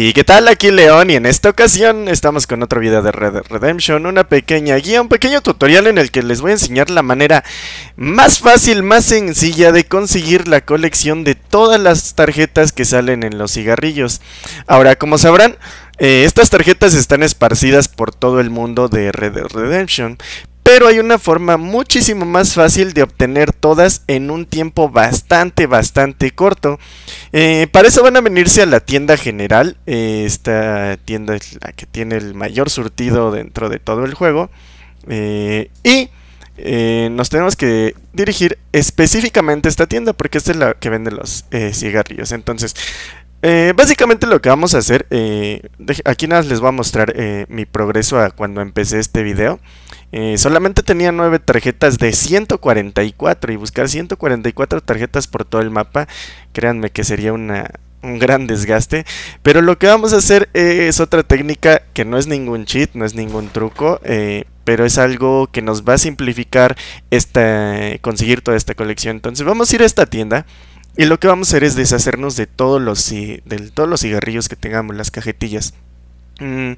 ¿Y qué tal? Aquí León y en esta ocasión estamos con otro video de Red Redemption, una pequeña guía, un pequeño tutorial en el que les voy a enseñar la manera más fácil, más sencilla de conseguir la colección de todas las tarjetas que salen en los cigarrillos. Ahora, como sabrán, eh, estas tarjetas están esparcidas por todo el mundo de Red Redemption, pero hay una forma muchísimo más fácil de obtener todas en un tiempo bastante, bastante corto. Eh, para eso van a venirse a la tienda general, eh, esta tienda es la que tiene el mayor surtido dentro de todo el juego, eh, y nos tenemos que dirigir específicamente a esta tienda porque esta es la que vende los cigarrillos. Entonces, básicamente lo que vamos a hacer, aquí nada les voy a mostrar mi progreso a cuando empecé este video. Eh, solamente tenía 9 tarjetas de 144 y buscar 144 tarjetas por todo el mapa, créanme que sería un gran desgaste. Pero lo que vamos a hacer es otra técnica que no es ningún cheat, no es ningún truco. Eh, pero es algo que nos va a simplificar conseguir toda esta colección. Entonces vamos a ir a esta tienda. Y lo que vamos a hacer es deshacernos de todos los, de todos los cigarrillos que tengamos, las cajetillas. Mm,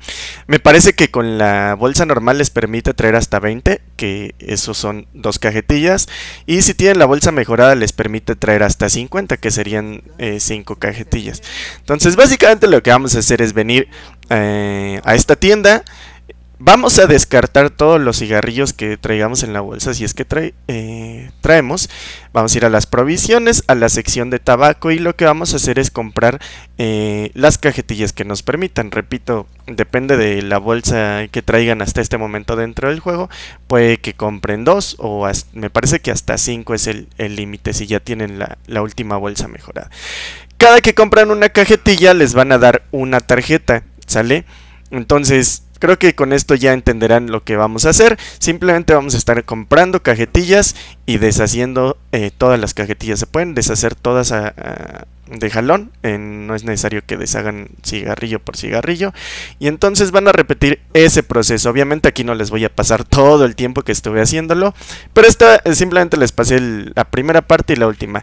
me parece que con la bolsa normal les permite traer hasta 20, que esos son dos cajetillas. Y si tienen la bolsa mejorada les permite traer hasta 50, que serían 5 eh, cajetillas. Entonces básicamente lo que vamos a hacer es venir eh, a esta tienda Vamos a descartar todos los cigarrillos que traigamos en la bolsa, si es que eh, traemos. Vamos a ir a las provisiones, a la sección de tabaco y lo que vamos a hacer es comprar eh, las cajetillas que nos permitan. Repito, depende de la bolsa que traigan hasta este momento dentro del juego. Puede que compren dos o me parece que hasta cinco es el límite si ya tienen la, la última bolsa mejorada. Cada que compran una cajetilla les van a dar una tarjeta, ¿sale? Entonces Creo que con esto ya entenderán lo que vamos a hacer. Simplemente vamos a estar comprando cajetillas y deshaciendo eh, todas las cajetillas. Se pueden deshacer todas de jalón. Eh, no es necesario que deshagan cigarrillo por cigarrillo. Y entonces van a repetir ese proceso. Obviamente aquí no les voy a pasar todo el tiempo que estuve haciéndolo. Pero esta eh, simplemente les pasé la primera parte y la última.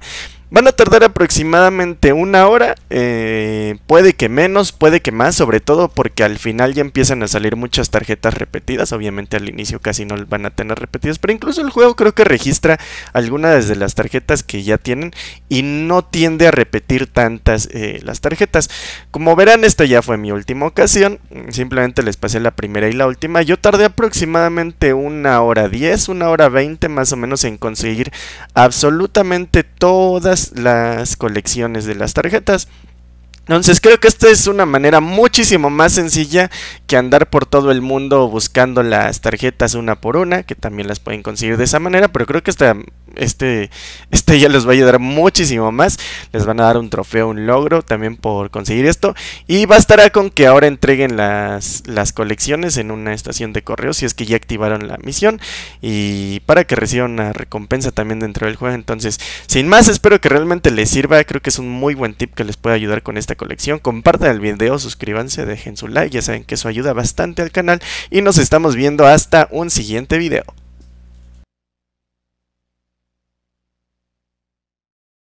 Van a tardar aproximadamente una hora, eh, puede que menos, puede que más, sobre todo porque al final ya empiezan a salir muchas tarjetas repetidas, obviamente al inicio casi no van a tener repetidas, pero incluso el juego creo que registra algunas de las tarjetas que ya tienen y no tiende a repetir tantas eh, las tarjetas. Como verán, esto ya fue mi última ocasión, simplemente les pasé la primera y la última, yo tardé aproximadamente una hora 10, una hora 20 más o menos en conseguir absolutamente todas las, colecciones de las tarjetas. Entonces creo que esta es una manera muchísimo más sencilla que andar por todo el mundo buscando las tarjetas una por una, que también las pueden conseguir de esa manera, pero creo que esta este, este ya les va a ayudar muchísimo más. Les van a dar un trofeo, un logro también por conseguir esto. Y bastará con que ahora entreguen las, las colecciones en una estación de correo si es que ya activaron la misión. Y para que reciban una recompensa también dentro del juego. Entonces, sin más, espero que realmente les sirva. Creo que es un muy buen tip que les puede ayudar con esta colección. Compartan el video, suscríbanse, dejen su like. Ya saben que eso ayuda bastante al canal. Y nos estamos viendo hasta un siguiente video.